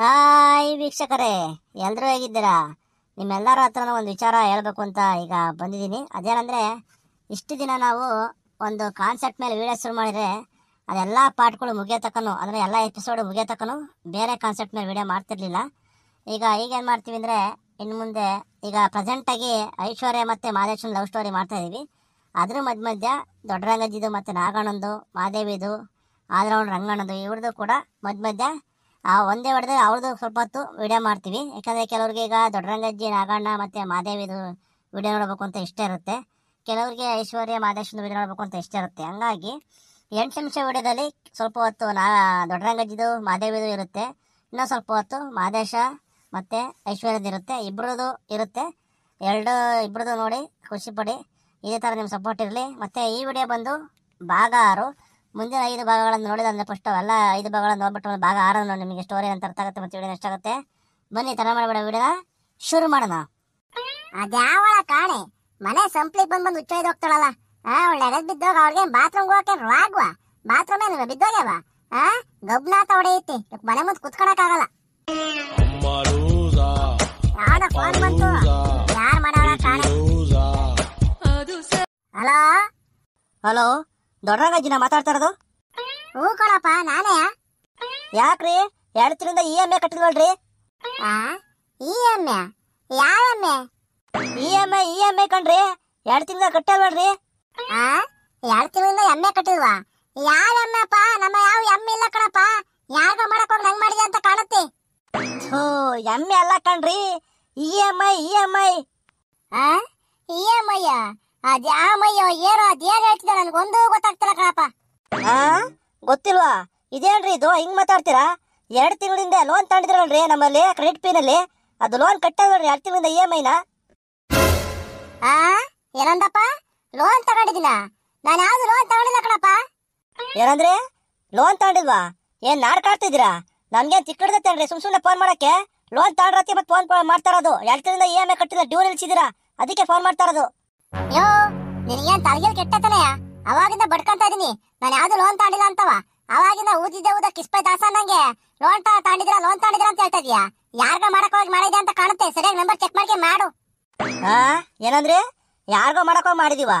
hi ವೀಕ್ಷಕರೇ ಎಲ್ಲರೂ ಹೇಗಿದ್ದೀರಾ ನಿಮ್ಮೆಲ್ಲರ ಹತ್ರನೂ ಒಂದು ವಿಚಾರ ಹೇಳಬೇಕು ಅಂತ ಈಗ ಬಂದಿದ್ದೀನಿ ಅದೇನಂದರೆ ಇಷ್ಟು ದಿನ ನಾವು ಒಂದು ಕಾನ್ಸೆಪ್ಟ್ ಮೇಲೆ ವೀಡಿಯೋ ಶುರು ಮಾಡಿದರೆ ಅದೆಲ್ಲ ಪಾರ್ಟ್ಗಳು ಮುಗಿಯೋತಕ್ಕನೂ ಅಂದರೆ ಎಲ್ಲ ಎಪಿಸೋಡ್ ಮುಗಿಯೋತಕ್ಕೂ ಬೇರೆ ಕಾನ್ಸೆಪ್ಟ್ ಮೇಲೆ ವೀಡಿಯೋ ಮಾಡ್ತಿರ್ಲಿಲ್ಲ ಈಗ ಈಗೇನು ಮಾಡ್ತೀವಿ ಅಂದರೆ ಇನ್ನು ಮುಂದೆ ಈಗ ಪ್ರೆಸೆಂಟಾಗಿ ಐಶ್ವರ್ಯ ಮತ್ತು ಮಾದೇಶ್ವರ ಲವ್ ಸ್ಟೋರಿ ಮಾಡ್ತಾಯಿದ್ದೀವಿ ಅದ್ರ ಮಧ್ಯ ಮಧ್ಯ ರಂಗಜಿದು ಮತ್ತು ನಾಗಣ್ಣಂದು ಮಾದೇವಿದು ಆದ್ರವಣ ರಂಗಣ್ಣದು ಇವ್ರದ್ದು ಕೂಡ ಮಧ್ಯ ಮಧ್ಯ ಆ ಒಂದೇ ಹೊಡೆದ್ರೆ ಅವ್ರದ್ದು ಸ್ವಲ್ಪ ಹೊತ್ತು ವಿಡಿಯೋ ಮಾಡ್ತೀವಿ ಯಾಕಂದರೆ ಕೆಲವ್ರಿಗೆ ಈಗ ದೊಡ್ಡರಂಗಜ್ಜಿ ನಾಗಣ್ಣ ಮತ್ತು ಮಾದೇವಿದು ವಿಡಿಯೋ ನೋಡಬೇಕು ಅಂತ ಇಷ್ಟ ಇರುತ್ತೆ ಕೆಲವರಿಗೆ ಐಶ್ವರ್ಯ ಮಾದೇಶನ ವಿಡಿಯೋ ನೋಡಬೇಕು ಅಂತ ಇಷ್ಟ ಇರುತ್ತೆ ಹಂಗಾಗಿ ಎಂಟು ನಿಮಿಷ ವೀಡಿಯೋದಲ್ಲಿ ಸ್ವಲ್ಪ ಹೊತ್ತು ನಾ ದೊಡ್ಡರಂಗಜ್ಜಿದು ಮಾದೇವಿದು ಇರುತ್ತೆ ಇನ್ನೂ ಸ್ವಲ್ಪ ಹೊತ್ತು ಮಹದೇಶ ಮತ್ತು ಐಶ್ವರ್ಯದ ಇರುತ್ತೆ ಇಬ್ಬರದು ಇರುತ್ತೆ ಎರಡು ಇಬ್ಬರದು ನೋಡಿ ಖುಷಿಪಡಿ ಇದೇ ಥರ ನಿಮ್ಮ ಸಪೋರ್ಟ್ ಇರಲಿ ಮತ್ತು ಈ ವಿಡಿಯೋ ಬಂದು ಭಾಗ ಆರು ಮುಂದಿನ ಐದು ಭಾಗಗಳನ್ನು ನೋಡಿದ ಫಸ್ಟ್ ಎಲ್ಲ ಐದು ಭಾಗಗಳನ್ನು ನೋಡ್ಬಿಟ್ಟು ಭಾಗ ನೋಡಿ ನಿಮಗೆ ಸ್ಟೋರಿ ಅಂತ ಅರ್ಥ ಆಗುತ್ತೆ ಮತ್ತೆ ವಿಡಿಯೋ ಎಷ್ಟಾಗುತ್ತೆ ಬನ್ನಿ ತರ ಮಾಡಬೇಡ ವಿಡಿಯೋನ ಶುರು ಮಾಡೋಣ ಅದ್ಯಾವಳ ಕಾಣೆ ಮನೆ ಸಂಪ್ಲಿಗೆ ಬಂದು ಬಂದು ಹುಚ್ಚೈದು ಹೋಗ್ತಾಳಲ್ಲ ಹಾ ಒಳ್ಳೆ ಎಗದ್ ಬಿದ್ದೋಗ ಅವ್ರಿಗೆ ಬಾತ್ರೂಮ್ ಹೋಗಕ್ಕೆ ರಾಗ್ವ ಬಾತ್ರೂಮ್ ಏನು ಬಿದ್ದೋಗ್ಯವ ಹಾ ಗಬ್ನಾತ ಹೊಡೆಯುತ್ತೆ ಮನೆ ಮುಂದೆ ಕುತ್ಕೊಳಕ್ಕಾಗಲ್ಲ ಯಾವ್ದೋ ಕಾಣೆ ಹಲೋ ಹಲೋ ದೊಡ್ಡರಾಜನ ಮಾತಾಡ್ತಾ ಇರೋದು ಹ್ಞೂ ಕಣಪ್ಪ ನಾನೇ ಯಾಕ್ರಿ ಎರಡು ತಿಂಗಳಿಂದ ಇ ಎಮ್ ಎ ಕಟ್ಟಿದ್ವಲ್ರಿ ಆ ಇ ಎಮ್ ಎ ಯಾವ M E M I E M I ಕಣ್ರಿ ಎರಡು ತಿಂಗಳಿಂದ ಕಟ್ಟಲ್ವಲ್ರಿ ಆ ಎರಡು ತಿಂಗಳಿಂದ ಎಮ್ ಎ ಕಟ್ಟಿಲ್ವಾ ಯಾವ ಎಮ್ ನಮ್ಮ ಯಾವ ಎಮ್ ಇಲ್ಲ ಕಣಪ್ಪ ಯಾರ್ಗ ಮಾಡಕ್ ಹೋಗಿ ನಂಗೆ ಮಾಡಿದೆ ಅಂತ ಕಾಣುತ್ತೆ ಥೂ ಎಮ್ ಅಲ್ಲ ಕಣ್ರಿ E M I E M I ಆ ಇ ಎಮ್ ಐ ಅದ್ಯಾಮಯ್ಯೋ ಏನೋ ಅದೇನ್ ಹೇಳ್ತಿದ್ದ ನನ್ಗೊಂದು ಗೊತ್ತಾಗ್ತಿಲ್ಲ ಕಣಪ್ಪ ಆ ಗೊತ್ತಿಲ್ವಾ ಇದೇನ್ರಿ ಇದು ಹಿಂಗ್ ಮಾತಾಡ್ತೀರಾ ಎರಡು ತಿಂಗಳಿಂದ ಲೋನ್ ತಗೊಂಡಿದ್ರಲ್ರಿ ನಮ್ಮಲ್ಲಿ ಕ್ರೆಡಿಟ್ ಪೇನಲ್ಲಿ ಅದು ಲೋನ್ ಕಟ್ಟಲ್ರಿ ಎರಡು ತಿಂಗಳಿಂದ ಇ ಎಮ್ ಐನ ಆ ಏನಂದಪ್ಪ ಲೋನ್ ತಗೊಂಡಿದ್ದೀನ ನಾನು ಯಾವ್ದು ಲೋನ್ ತಗೊಂಡಿಲ್ಲ ಕಣಪ್ಪ ಏನಂದ್ರೆ ಲೋನ್ ತಗೊಂಡಿಲ್ವಾ ಏನ್ ನಾಡ್ಕಾಡ್ತಿದ್ದೀರಾ ನಮ್ಗೆ ತಿಕ್ಕಡ್ದತ್ತೇನ್ರಿ ಸುಮ್ ಸುಮ್ನೆ ಫೋನ್ ಮಾಡಕ್ಕೆ ಲೋನ್ ತಗೊಂಡ್ರತ್ತೆ ಮತ್ತೆ ಫೋನ್ ಮಾಡ್ತಾರದು ಎರಡು ತಿಂಗಳಿಂದ ಇ ಎಮ್ ಐ ಕಟ್ಟಿಲ್ಲ ಡ್ಯೂ ನಿಲ್ಸಿದ್ದೀರಾ ಅದಕ್ಕೆ ಫೋನ್ ಮಾಡ್ತಾರದು ಯೋ ನಿನಗೇನ್ ತಲೆಗೆ ಕೆಟ್ಟತನಯ ಅವಾಗಿಂದ ಬಡ್ಕಂತ ಇದೀನಿ ನಾನು ಯಾವ್ದು ಲೋನ್ ತಾಂಡಿಲ್ಲ ಅಂತವ ಅವಾಗಿಂದ ಊದಿದ್ದೆ ಊದ ಕಿಸ್ಪೈ ದಾಸ ನಂಗೆ ಲೋನ್ ತಾಂಡಿದ್ರ ಲೋನ್ ತಾಂಡಿದ್ರ ಅಂತ ಹೇಳ್ತಾ ಇದೀಯಾ ಯಾರ್ಗ ಮಾಡಕ್ ಹೋಗಿ ಮಾಡಿದ ಅಂತ ಕಾಣುತ್ತೆ ಸರಿಯಾಗಿ ನಂಬರ್ ಚೆಕ್ ಮಾಡಿ ಮಾಡು ಆ ಏನಂದ್ರೆ ಯಾರಿಗೋ ಮಾಡಕ್ ಹೋಗಿ ಮಾಡಿದೀವ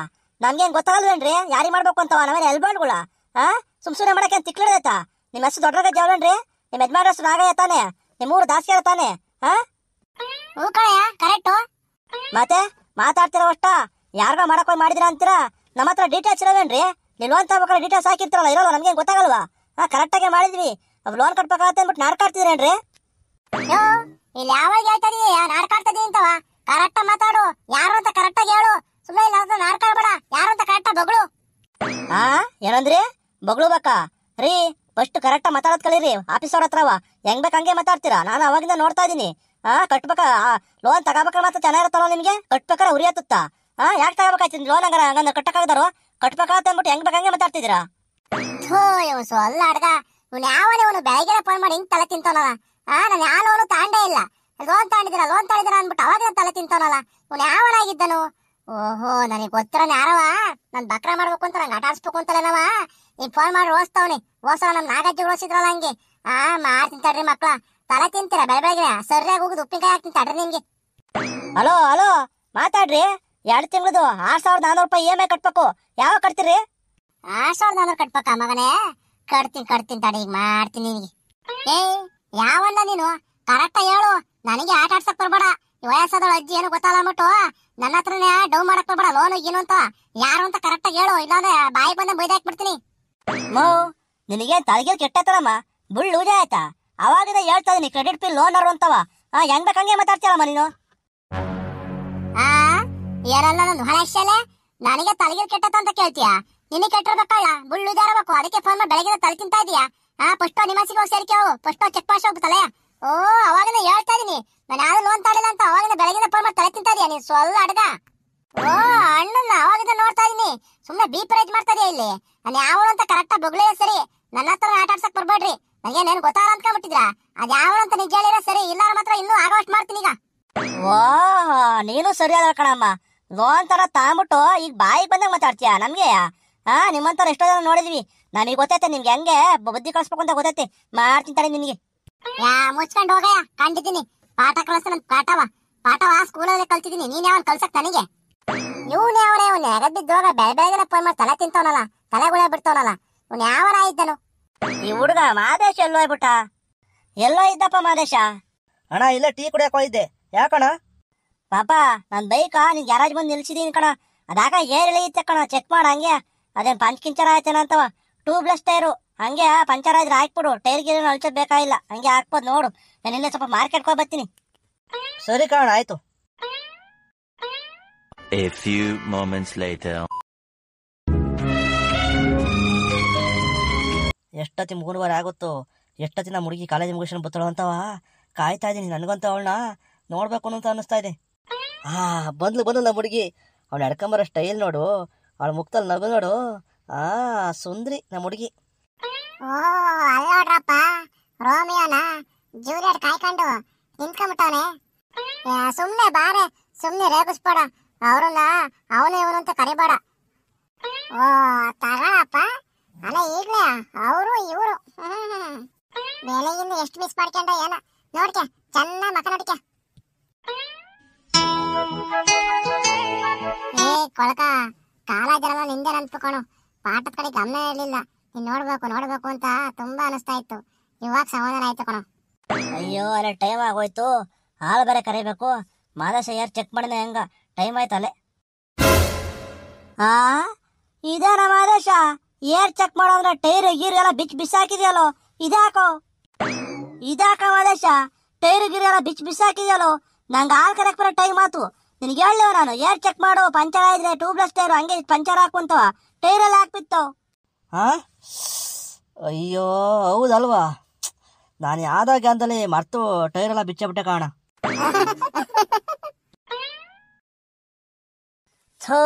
ನಮ್ಗೇನ್ ಗೊತ್ತಾಗಲ್ವೇನ್ರಿ ಯಾರಿಗೆ ಮಾಡ್ಬೇಕು ಅಂತವ ನಾವೇನು ಆ ಸುಮ್ ಸುಮ್ಮನೆ ಮಾಡಕ್ಕೆ ತಿಕ್ಳಿಡೈತಾ ನಿಮ್ಮ ಹೆಸರು ದೊಡ್ಡರಾಗ ನಿಮ್ಮ ಯಜಮಾನರಷ್ಟು ನಾಗಯ್ಯ ತಾನೆ ನಿಮ್ ಊರು ಆ ತಾನೆ ಹಾ ಕರೆಕ್ಟು ಮತ್ತೆ ಮಾತಾಡ್ತಿರೋ ಅಷ್ಟ ಯಾರ್ಗೋ ಮಾಡಕ್ ಹೋಗಿ ಮಾಡಿದ್ರ ಅಂತೀರಾ ನಮ್ಮ ಹತ್ರ ಡೀಟೇಲ್ಸ್ ಇರವೇನ್ರಿ ನೀವು ಲೋನ್ ತಗೋಬೇಕಾದ್ರೆ ಡೀಟೇಲ್ಸ್ ಹಾಕಿರ್ತಾರಲ್ಲ ಇರೋಲ್ಲ ನಮ್ಗೆ ಗೊತ್ತಾಗಲ್ವಾ ಹಾ ಕರೆಕ್ಟಾಗಿ ಮಾಡಿದ್ವಿ ಅವ್ ಲೋನ್ ಕಟ್ಬೇಕಾಗತ್ತೆ ಅಂದ್ಬಿಟ್ಟು ನಾಡ್ಕಾಡ್ತಿದ್ರೇನ್ರಿ ಇಲ್ಲಿ ಯಾವಾಗ ಹೇಳ್ತಾ ಇದೀಯ ನಾಡ್ಕಾಡ್ತಿದೀ ಅಂತವ ಕರೆಕ್ಟ್ ಮಾತಾಡು ಯಾರು ಅಂತ ಕರೆಕ್ಟ್ ಆಗಿ ಹೇಳು ಸುಮ್ಮನೆ ಇಲ್ಲ ಅಂತ ನಾಡ್ಕಾಡ್ಬೇಡ ಯಾರು ಅಂತ ಕರೆಕ್ಟಾಗಿ ಬಗಳು ಹಾ ಏನಂದ್ರಿ ಬಗಳು ಬೇಕಾ ರೀ ಫಸ್ಟ್ ಕರೆಕ್ಟ್ ಮಾತಾಡೋದ್ ಕಲೀರಿ ಅವ್ರ ಹತ್ರವ ಹೆಂಗ್ ಬೇಕು ಹಂಗೆ ಮಾತಾಡ್ತೀರಾ ನಾನು ಅವಾಗಿಂದ ನೋಡ್ತಾ ಇದೀನಿ ಹಾ ಕಟ್ಬೇಕ ಲೋನ್ ತಗೋಬೇಕ ಮಾತ್ರ ಚೆನ್ನಾಗಿರುತ್ತಲ್ಲ ನಿಮ್ಗೆ ಕಟ್ಬೇಕಾರೆ ಉರಿ ಹತ್ತುತ್ತಾ ಹಾ ಯಾಕೆ ತಗೋಬೇಕಾಯ್ತು ಲೋನ್ ಹಂಗಾರ ಹಂಗಂದ್ರೆ ಕಟ್ಟಕ್ಕಾಗದಾರು ಕಟ್ಬೇಕಾಗತ್ತೆ ಅಂದ್ಬಿಟ್ಟು ಹೆಂಗ್ ಬೇಕಂಗೆ ಮಾತಾಡ್ತಿದ್ದೀರಾ ಥೋ ಅಲ್ಲ ಅಡ್ಗ ಇವ್ನು ಯಾವನೇ ಇವನು ಬೆಳಗ್ಗೆ ಫೋನ್ ಮಾಡಿ ಹಿಂಗ್ ತಲೆ ತಿಂತಾನಲ್ಲ ಹಾ ನಾನು ಯಾವ ಲೋನು ತಾಂಡೇ ಇಲ್ಲ ಲೋನ್ ತಾಂಡಿದಿರ ಲೋನ್ ತಾಂಡಿದಿರ ಅಂದ್ಬಿಟ್ಟು ಅವಾಗ ತಲೆ ತಿಂತಾನಲ್ಲ ಇವನು ಯಾವನಾಗಿದ್ದನು ಓಹೋ ನನಗೆ ಗೊತ್ತಿರೋ ಯಾರವ ನಾನು ಬಕ್ರ ಮಾಡ್ಬೇಕು ಅಂತ ನಂಗೆ ಆಟಾಡ್ಸ್ಬೇಕು ಅಂತಲೇನವ ನೀನ್ ಫೋನ್ ಮಾಡಿ ರೋಸ್ತವನಿ ಓಸವ ನಮ್ಮ ನಾಗಜ್ಜಿ ರೋಸಿದ್ರಲ್ಲ ಹಂಗೆ ಆ ಮಾಡ್ತೀನಿ ತಡ್ರಿ ಮಕ್ಳ ತಲೆ ತಿಂತೀರ ಬೆಳ್ ಸರಿಯಾಗಿ ಹೋಗುದು ಉಪ್ಪಿನಕಾಯಿ ಹಾಕ್ತೀನಿ ತಡ್ರಿ ನಿಮ್ಗೆ ಹಲೋ ಹಲೋ ಮಾತಾಡ್ರಿ ಎರಡು ತಿಂಗಳದು ಆರ್ ಸಾವಿರದ ನಾನೂರು ರೂಪಾಯಿ ಇ ಕಟ್ಟಬೇಕು ಐ ಕಟ್ಬೇಕು ಯಾವಾಗ ಕಟ್ತೀರಿ ಆರ್ ಸಾವಿರದ ನಾನೂರು ಕಟ್ಬೇಕ ಮಗನೇ ಕಟ್ತೀನಿ ಕಟ್ತೀನಿ ತಡಿ ಈಗ ಮಾಡ್ತೀನಿ ನಿನಗೆ ಏ ಯಾವಲ್ಲ ನೀನು ಕರೆಕ್ಟ್ ಹೇಳು ನನಗೆ ಆಟ ಆಡ್ಸಕ್ ಬರ್ಬೇಡ ವಯಸ್ಸಾದಳ ಅಜ್ಜಿ ಏನು ಗೊತ್ತಲ್ಲ ಅಂದ್ಬಿಟ್ಟು ನನ್ನ ಹತ್ರನೇ ಡೌ ಮಾಡಕ್ ಬರ್ಬೇಡ ಲೋನ್ ಏನು ಅಂತ ಯಾರು ಅಂತ ಆಗಿ ಹೇಳು ಇಲ್ಲಾಂದ್ರೆ ಬಾಯಿ ಬಂದ ಬೈದ ಹಾಕ್ಬಿಡ್ತೀನಿ ಮೋ ನಿನಗೆ ತಲೆಗೆ ಕೆಟ್ಟತ್ತಲಮ್ಮ ಬುಳ್ ಲೂಜೆ ಆಯ್ತಾ ಅವಾಗದ ಹೇಳ್ತಾ ಇದೀನಿ ಕ್ರೆಡಿಟ್ ಬಿಲ್ ಲೋನ್ ಅವರು ಅಂತವ ಹೆಂಗ್ ಬೇಕಂಗೆ ಮಾತಾಡ್ತೀಯಲ್ಲಮ್ಮ ನೀನು ಆ ಏನಲ್ಲ ನನ್ನ ಹೊಳೆ ನನಗೆ ತಲೆಗೆ ಕೆಟ್ಟತ್ತ ಅಂತ ಕೇಳ್ತೀಯ ನಿನ್ನ ಕೆಟ್ಟಿರ್ಬೇಕಲ್ಲ ಬುಳ್ಳು ಇದಾರಬೇಕು ಅದಕ್ಕೆ ಫೋನ್ ಮಾಡಿ ಬೆಳಗ್ಗೆ ತಲೆ ತಿಂತಾ ಇದೀಯಾ ಹಾ ಫಸ್ಟ್ ನಿಮಾಸಿಗೆ ಹೋಗಿ ಸೇರಿಕೆ ಹೋಗು ಫಸ್ಟ್ ಚೆಕ್ ಪಾಸ್ ಹೋಗು ಓ ಅವಾಗಿನ ಹೇಳ್ತಾ ಇದೀನಿ ನಾನು ಯಾರು ಲೋನ್ ತಾಡಿಲ್ಲ ಅಂತ ಅವಾಗಿನ ಬೆಳಗಿನ ಫೋನ್ ಮಾಡಿ ತಲೆ ತಿಂತಾ ಇದೀಯಾ ನೀನು ಸೊಲ್ಲ ಅಡ್ಗ ಓ ಅಣ್ಣನ್ನ ಅವಾಗಿಂದ ನೋಡ್ತಾ ಇದೀನಿ ಸುಮ್ಮನೆ ಬಿ ಪ್ರೈಜ್ ಮಾಡ್ತಾ ಇದೀಯ ಇಲ್ಲಿ ನಾನು ಯಾವಳು ಅಂತ ಕರೆಕ್ಟ್ ಬೊಗ್ಲೇ ಸರಿ ನನ್ನ ಹತ್ರ ಆಟ ಆಡ್ಸಕ್ ಬರ್ಬೇಡ್ರಿ ನನಗೇನೇನು ಗೊತ್ತಾರ ಅನ್ಕೊಂಡ್ಬಿಟ್ಟಿದ್ರಾ ಅದ್ ಯಾವಳು ಅಂತ ನಿಜ ಹೇಳಿರೋ ಸರಿ ಇಲ್ಲಾರ ಮಾತ್ರ ಇನ್ನೂ ಆಗೋಷ್ಟು ಮಾಡ್ತೀನಿ ಈಗ ಓ ನೀನು ಸರಿಯಾದ ಕಣಮ್ಮ ಲೋನ್ ತರ ತಾಂಬಿಟ್ಟು ಈಗ ಬಾಯಿ ಬಂದಾಗ ಮಾತಾಡ್ತೀಯ ನಮಗೆ ಹಾ ನಿಮ್ಮಂತರ ಎಷ್ಟೋ ಜನ ನೋಡಿದ್ವಿ ನನಗೆ ಗೊತ್ತೈತೆ ನಿಮ್ಗೆ ಹೆಂಗೆ ಬುದ್ಧಿ ಕಳ್ಸ್ಬೇಕು ಅಂತ ಗೊತ್ತೈತೆ ಮಾಡ್ತೀನಿ ತಡೆ ನಿನಗೆ ಮುಚ್ಕೊಂಡು ಹೋಗಯ್ಯ ಕಂಡಿದ್ದೀನಿ ಪಾಠ ಕಳಿಸ್ ನನ್ ಪಾಠವ ಪಾಠವ ಸ್ಕೂಲಲ್ಲಿ ಕಲ್ತಿದ್ದೀನಿ ನೀನ್ ಯಾವ ಕಲ್ಸಕ್ ನನಗೆ ಇವ್ನ ಯಾವನೇ ಇವ್ನ ಎಗದ್ದಿದ್ದೋಗ ಬೆಳೆ ಬೆಳಗ್ಗೆ ಫೋನ್ ಮಾಡಿ ತಲೆ ತಿಂತವನಲ್ಲ ತಲೆ ಗುಳೆ ಬಿಡ್ತವನಲ್ಲ ಇವ್ನ ಯಾವನ ಇದ್ದನು ಈ ಹುಡುಗ ಮಾದೇಶ ಎಲ್ಲೋ ಬಿಟ್ಟ ಎಲ್ಲೋ ಇದ್ದಪ್ಪ ಮಾದೇಶ ಅಣ್ಣ ಇಲ್ಲ ಟೀ ಕುಡಿಯಕ್ ಹೋಗಿದ್ದೆ ಯಾಕಣ್ಣ ಪಾಪ ನನ್ ಬೈಕ್ ನಿನ್ ಗ್ಯಾರಾಜ್ ಬಂದು ನಿಲ್ಸಿದೀನಿ ಕಣ ಅದಾಗ ಏರ್ ಇಳಿಯುತ್ತೆ ಕಣ ಚೆಕ್ ಮಾಡ ಹಂಗೆ ಅದೇನ್ ಪಂಚ್ ಕಿಂಚರ್ ಟೂ ಟ್ಯೂಬ್ಲೆಸ್ ಟೈರು ಹಂಗೆ ಪಂಚರ್ ಆದ್ರೆ ಹಾಕ್ಬಿಡು ಟೈರ್ ಗೀರ್ ಅಳ್ಸೋದ್ ಬೇಕಾಗಿಲ್ಲ ಹಂಗೆ ಹಾಕ್ಬೋದು ನೋಡು ನಾನು ಇಲ್ಲೇ ಸ್ವಲ್ಪ ಮಾರ್ಕೆಟ್ ಹೋಗಿ ಬರ್ತೀನಿ ಸರಿ ಕಣ ಆಯ್ತು A few moments ಎಷ್ಟೊತ್ತಿ ಮೂರುವರೆ ಆಗುತ್ತೋ ಎಷ್ಟೊತ್ತಿನ ಹುಡುಗಿ ಕಾಲೇಜ್ ಮುಗಿಸ್ಕೊಂಡು ಬರ್ತಳು ಅಂತವ ಕಾಯ್ತಾ ಇದೀನಿ ನನಗಂತ ಅವಳನ್ನ ನೋಡ್ಬೇಕು ಅಂತ ಅನಿಸ್ತಾ ಇದೆ ಆ ಬಂದ್ಲು ಬಂದು ನಮ್ಮ ಹುಡುಗಿ ಅವ್ನು ನಡ್ಕೊಂಬರೋ ಸ್ಟೈಲ್ ನೋಡು ಅವಳ ಮುಖದಲ್ಲಿ ನಗು ನೋಡು ಆ ಸುಂದ್ರಿ ನಮ್ಮ ಹುಡುಗಿ ಓ ಅಲ್ಲ ನೋಡ್ರಪ್ಪ ರೋಮಿಯೋನ ಜೂಲಿಯಟ್ ಕಾಯ್ಕೊಂಡು ನಿಂತ್ಕೊಂಬಿಟ್ಟವನೆ ಸುಮ್ಮನೆ ಬಾರೆ ಸುಮ್ಮನೆ ರೇಗಿಸ್ಬೇಡ ಅವ್ರನ್ನ ಅವನು ಇವನು ಅಂತ ಕರಿಬೇಡ ಓ ತಗೋಣಪ್ಪ ಅಲ್ಲ ಈಗಲೇ ಅವರು ಇವರು ಬೆಳಗಿಂದ ಎಷ್ಟು ಮಿಸ್ ಮಾಡ್ಕೊಂಡ ಏನ ನೋಡ್ಕೆ ಚೆನ್ನಾಗಿ ಮಕ್ಕ ನೋಡ್ಕೆ ಏ ಕೊಳಕ ಕಾಲಾಜರಣ ನಿಂದೆ ಅನ್ಪುಕೊಣು ಪಾಠದ ಕಡೆ ಗಮನ ಇರಲಿಲ್ಲ ನೀನ್ ನೋಡ್ಬೇಕು ನೋಡ್ಬೇಕು ಅಂತ ತುಂಬಾ ಅನಿಸ್ತಾ ಇತ್ತು ಇವಾಗ ಸಮಾಧಾನ ಆಯ್ತು ಕಣ ಅಯ್ಯೋ ಅಲ್ಲೇ ಟೈಮ್ ಆಗೋಯ್ತು ಹಾಲು ಬೇರೆ ಕರಿಬೇಕು ಮಾದೇಶ ಯಾರು ಚೆಕ್ ಮಾಡಿದ ಹೆಂಗ ಟೈಮ್ ಆಯ್ತು ಅಲ್ಲೇ ಆ ಇದೇನ ಮಾದೇಶ ಏರ್ ಚೆಕ್ ಮಾಡೋ ಅಂದ್ರೆ ಟೈರ್ ಗೀರ್ ಎಲ್ಲ ಬಿಚ್ ಬಿಸಾಕಿದ್ಯಲ್ಲೋ ಇದಾಕೋ ಇದಾಕ ಮಾದೇಶ ಟೈರ್ ಗೀರ್ ಎಲ್ಲ ಬಿಚ್ ಬಿಸಾಕಿದ್ಯಲ್ಲೋ ನಂಗೆ ಹಾಲು ಕರೆಕ್ ಬರೋ ಟೈಮ್ ಮಾತು ನಿನಗೆ ಹೇಳಲಿವ ನಾನು ಏರ್ ಚೆಕ್ ಮಾಡು ಪಂಚರ್ ಆಯ್ದ್ರೆ ಟ್ಯೂಬ್ಲೆಸ್ ಟೈರ್ ಹಂಗೆ ಪಂಚರ್ ಹಾಕುವಂತವ ಟೈರಲ್ಲಿ ಹಾಕ್ಬಿತ್ತವ ಆ ಅಯ್ಯೋ ಹೌದಲ್ವಾ ನಾನು ಯಾವ್ದಾಗ ಅಂತಲೇ ಮರ್ತು ಟೈರೆಲ್ಲ ಬಿಚ್ಚಬಿಟ್ಟೆ ಕಾಣ ಥೋ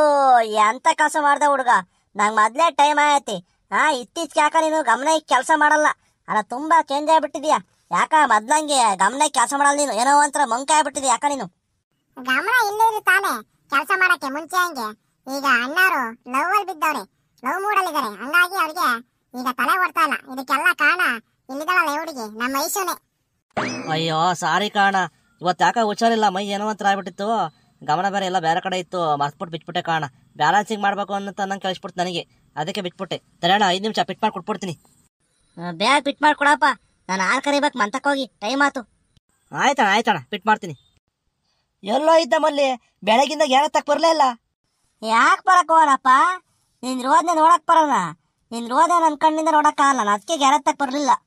ಎಂತ ಕೆಲಸ ಮಾಡ್ದ ಹುಡುಗ ನಂಗೆ ಮೊದಲೇ ಟೈಮ್ ಆಯ್ತಿ ಹಾ ಇತ್ತೀಚೆಗೆ ಕ್ಯಾಕ ನೀನು ಗಮನ ಕೆಲಸ ಮಾಡಲ್ಲ ಅಲ್ಲ ತುಂಬಾ ಚೇಂಜ್ ಆಗಿಬಿಟ್ಟಿದ್ಯಾ ಯಾಕ ಮದ್ಲಂಗೆ ಗಮನ ಕೆಲಸ ಮಾಡಲ್ಲ ನೀನು ಏನೋ ಅಂತ ಮಂಕ ಆಗ್ಬಿಟ್ಟಿದೆ ಯಾಕ ನೀನು ಗಮನ ಇಲ್ಲೇ ಇರು ತಾನೆ ಕೆಲಸ ಮಾಡಕ್ಕೆ ಮುಂಚೆ ಹಂಗೆ ಈಗ ಅಣ್ಣಾರು ಲವ್ ಅಲ್ಲಿ ಬಿದ್ದವ್ರೆ ಲವ್ ಮೂಡಲ್ಲಿದ್ದಾರೆ ಹಂಗಾಗಿ ಅವ್ರಿಗೆ ಈಗ ತಲೆ ಓಡ್ತಾ ಇಲ್ಲ ಇದಕ್ಕೆಲ್ಲ ಕಾರಣ ಇಲ್ಲಿದ್ದಾಳಲ್ಲ ಹುಡುಗಿ ನಮ್ಮ ಐಶುನೆ ಅಯ್ಯೋ ಸಾರಿ ಕಾಣ ಇವತ್ತು ಯಾಕ ಹುಷಾರಿಲ್ಲ ಮೈ ಏನೋ ಅಂತ ಆಗ್ಬಿಟ್ಟಿತ್ತು ಗಮನ ಬೇರೆ ಎಲ್ಲ ಬೇರೆ ಕಡೆ ಇತ್ತು ಮರ್ಸ್ಬಿಟ್ಟು ಬಿಟ್ಬಿಟ್ಟೆ ಕಾಣ ಬ್ಯಾಲೆನ್ಸಿಂಗ್ ಮಾಡಬೇಕು ಅಂತ ನಂಗೆ ಕಳಿಸ್ಬಿಟ್ಟು ನನಗೆ ಅದಕ್ಕೆ ಬಿಚ್ಬಿಟ್ಟೆ ತಡೆಯಣ ಐದು ನಿಮಿಷ ಪಿಟ್ ಮಾಡಿ ಕೊಟ್ಬಿಡ್ತೀನಿ ಬ್ಯಾಗ್ ಪಿಟ್ ಕೊಡಪ್ಪ ನಾನು ಹಾಲು ಕರಿಬೇಕು ಹೋಗಿ ಟೈಮ್ ಆತು ಆಯ್ತಣ ಆಯ್ತಣ ಬಿಟ್ ಮಾಡ್ತೀನಿ ಎಲ್ಲೋ ಇದ್ದ ಮಲ್ಲಿ ಬೆಳಗಿಂದ ಯಾರ ತಕ್ಕ ಬರಲೇ ಇಲ್ಲ ಯಾಕೆ ಬರಕ್ ಹೋಗಪ್ಪ ನಿನ್ನ ರೋದನೆ ನೋಡಕ್ ಬರೋಣ ನಿನ್ನ ರೋದನೆ ನನ್ನ ಕಣ್ಣಿಂದ ನೋಡೋಕ್ಕಾಗಲ್ಲ ಆಗಲ್ಲ ಅದಕ್ಕೆ ಗ್ಯಾರ ತಕ್ಕ ಬರಲಿಲ್ಲ